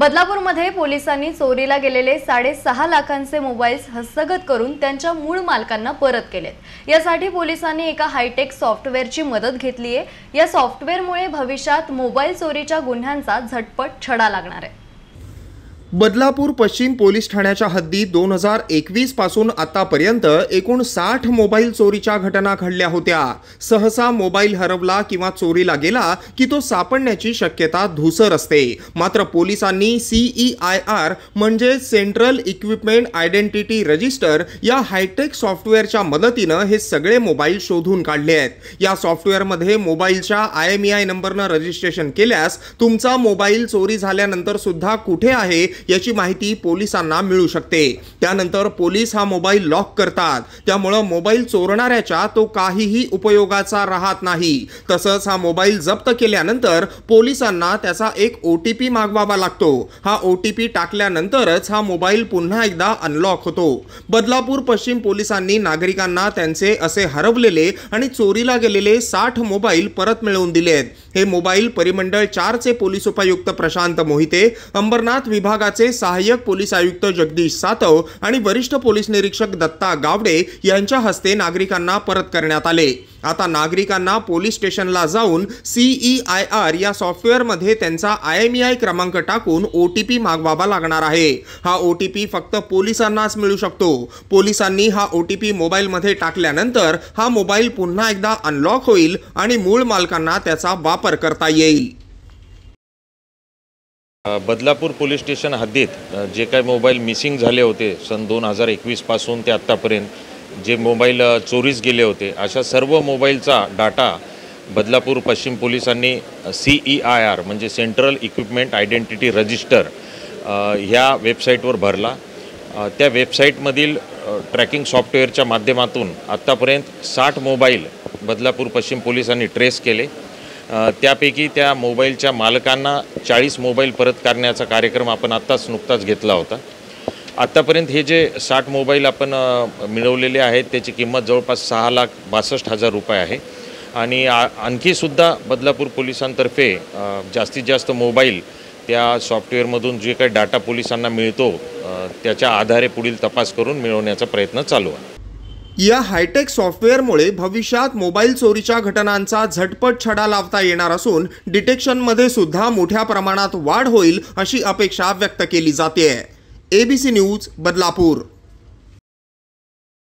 बदलापूरमध्ये पोलिसांनी चोरीला गेलेले साडेसहा लाखांचे मोबाईल्स हस्तगत करून त्यांच्या मूळ मालकांना परत केलेत यासाठी पोलिसांनी एका हायटेक सॉफ्टवेअरची मदत घेतली आहे या सॉफ्टवेअरमुळे भविष्यात मोबाईल चोरीच्या गुन्ह्यांचा झटपट छडा लागणार आहे बदलापूर पश्चिम पोलीस ठाण्याच्या हद्दीत दोन हजार एकवीस पासून आतापर्यंत एकूण साठ मोबाईल चोरीच्या घटना घडल्या होत्या सहसा मोबाईल हरवला किंवा चोरीला गेला की तो सापडण्याची शक्यता धुसर असते मात्र पोलिसांनी सीई आय आर म्हणजे सेंट्रल इक्विपमेंट आयडेंटिटी रजिस्टर या हायटेक सॉफ्टवेअरच्या मदतीनं हे सगळे मोबाईल शोधून काढले आहेत या सॉफ्टवेअरमध्ये मोबाईलच्या आय एम ई आय नंबरनं रजिस्ट्रेशन केल्यास तुमचा मोबाईल चोरी झाल्यानंतर सुद्धा कुठे आहे याची माहिती पोलिसांना मिळू शकते त्यानंतर पोलीस हा मोबाईल लॉक करतात त्यामुळं मोबाईल चोरणाऱ्याच्या तो काहीही उपयोगाचा राहत नाही तसंच हा मोबाईल जप्त केल्यानंतर पोलिसांना त्याचा एक ओ मागवावा लागतो हा ओ टाकल्यानंतरच हा मोबाईल पुन्हा एकदा अनलॉक होतो बदलापूर पश्चिम पोलिसांनी नागरिकांना त्यांचे असे हरवलेले आणि चोरीला गेलेले साठ मोबाईल परत मिळवून दिलेत हे मोबाईल परिमंडळ चारचे पोलीस उपायुक्त प्रशांत मोहिते अंबरनाथ विभागाचे विभागाचे सहाय्यक पोलीस आयुक्त जगदीश सातव आणि वरिष्ठ पोलीस निरीक्षक दत्ता गावडे यांच्या हस्ते नागरिकांना परत करण्यात आले आता नागरिकांना पोलीस स्टेशनला जाऊन सीई आय आर या सॉफ्टवेअरमध्ये त्यांचा आय एम आय क्रमांक टाकून ओ टी पी मागवावा लागणार आहे हा ओ टी पी फक्त पोलिसांनाच मिळू शकतो पोलिसांनी हा ओ टी पी मोबाईलमध्ये टाकल्यानंतर हा मोबाईल पुन्हा एकदा अनलॉक होईल आणि मूळ मालकांना त्याचा वापर करता येईल बदलापूर पोलीस स्टेशन हद्दीत जे काही मोबाईल मिसिंग झाले होते सन दोन हजार एकवीसपासून ते आत्तापर्यंत जे मोबाईल चोरीस गेले होते अशा सर्व मोबाईलचा डाटा बदलापूर पश्चिम पोलिसांनी सी ई आय आर म्हणजे सेंट्रल इक्विपमेंट आयडेंटिटी रजिस्टर ह्या वेबसाईटवर भरला त्या वेबसाईटमधील ट्रॅकिंग सॉफ्टवेअरच्या माध्यमातून आत्तापर्यंत साठ मोबाईल बदलापूर पश्चिम पोलिसांनी ट्रेस केले त्यापैकी त्या मोबाईलच्या मालकांना चाळीस मोबाईल परत करण्याचा कार्यक्रम आपण आत्ताच नुकताच घेतला होता आत्तापर्यंत हे जे साठ मोबाईल आपण मिळवलेले आहेत त्याची किंमत जवळपास सहा लाख बासष्ट हजार रुपये आहे आणि आ आणखीसुद्धा बदलापूर पोलिसांतर्फे जास्तीत जास्त मोबाईल त्या सॉफ्टवेअरमधून जे काही डाटा पोलिसांना मिळतो त्याच्या आधारे पुढील तपास करून मिळवण्याचा प्रयत्न चालू आहे या हायटेक सॉफ्टवेअरमुळे भविष्यात मोबाईल चोरीच्या घटनांचा झटपट छडा लावता येणार असून डिटेक्शनमध्ये सुद्धा मोठ्या प्रमाणात वाढ होईल अशी अपेक्षा व्यक्त केली जाते एबीसी न्यूज बदलापूर